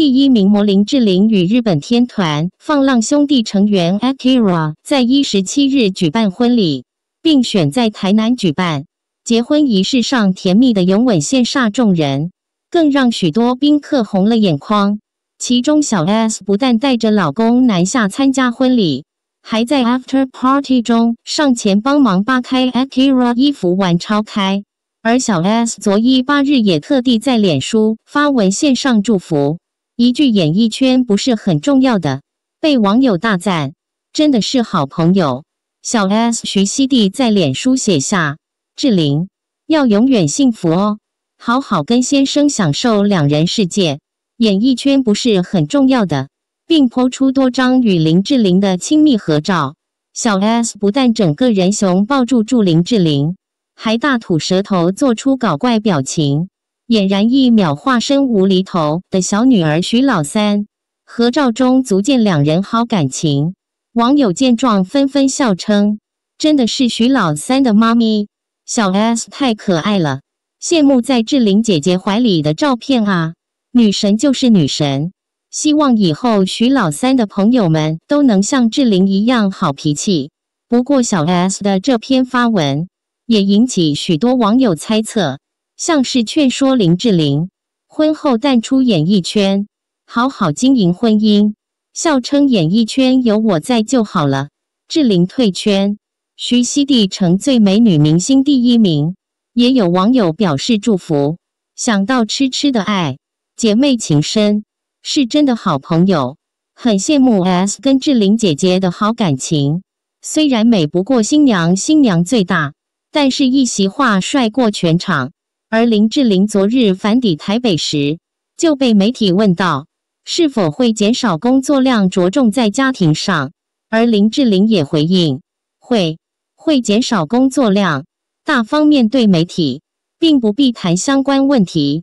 第一名模林志玲与日本天团放浪兄弟成员 Akira 在一十七日举办婚礼，并选在台南举办结婚仪式上，甜蜜的拥吻羡煞众人，更让许多宾客红了眼眶。其中小 S 不但带着老公南下参加婚礼，还在 After Party 中上前帮忙扒开 Akira 衣服玩超开，而小 S 昨一八日也特地在脸书发文献上祝福。一句演艺圈不是很重要的，被网友大赞，真的是好朋友。小 S 徐熙娣在脸书写下：“志玲要永远幸福哦，好好跟先生享受两人世界，演艺圈不是很重要的。”并抛出多张与林志玲的亲密合照。小 S 不但整个人熊抱住住林志玲，还大吐舌头做出搞怪表情。俨然一秒化身无厘头的小女儿，徐老三合照中足见两人好感情。网友见状纷纷笑称：“真的是徐老三的妈咪，小 S 太可爱了，羡慕在志玲姐姐怀里的照片啊！”女神就是女神，希望以后徐老三的朋友们都能像志玲一样好脾气。不过，小 S 的这篇发文也引起许多网友猜测。像是劝说林志玲婚后淡出演艺圈，好好经营婚姻，笑称演艺圈有我在就好了。志玲退圈，徐熙娣成最美女明星第一名，也有网友表示祝福。想到痴痴的爱，姐妹情深是真的好朋友，很羡慕 S 跟志玲姐姐的好感情。虽然美不过新娘，新娘最大，但是一席话帅过全场。而林志玲昨日返抵台北时，就被媒体问到是否会减少工作量，着重在家庭上。而林志玲也回应，会会减少工作量，大方面对媒体并不必谈相关问题。